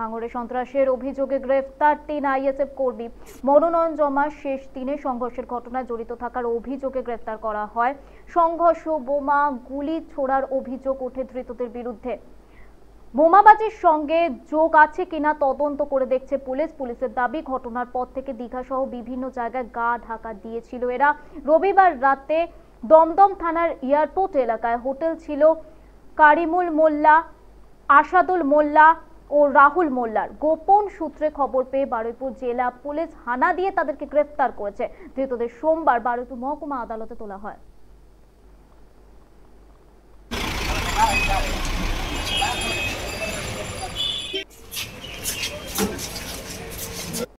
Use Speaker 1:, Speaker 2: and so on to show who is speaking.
Speaker 1: ভাঙড়ে সন্ত্রাসের অভিযোগে গ্রেফতার তিন আইএসএফ কর্মী মনোনয়ন জমা শেষ দিনে সংঘর্ষের ঘটনায় জড়িত থাকার অভিযোগে গ্রেফতার করা হয় সংঘর্ষ বোমা গুলি ছোড়ার অভিযোগ ওঠে ধৃতদের বিরুদ্ধে বোমাবাজির সঙ্গে যোগ আছে কিনা তদন্ত করে দেখছে পুলিশ পুলিশের দাবি ঘটনার পর থেকে দীঘা সহ বিভিন্ন জায়গায় গা ঢাকা দিয়েছিল এরা রবিবার রাতে দমদম থানার এয়ারপোর্ট এলাকায় হোটেল ছিল কারিমুল মোল্লা আসাদুল মোল্লা ও রাহুল মোল্লার গোপন সূত্রে খবর পেয়ে বারুইপুর জেলা পুলিশ হানা দিয়ে তাদেরকে গ্রেফতার করেছে ধৃতদের সোমবার বারুইপুর মহকুমা আদালতে তোলা হয়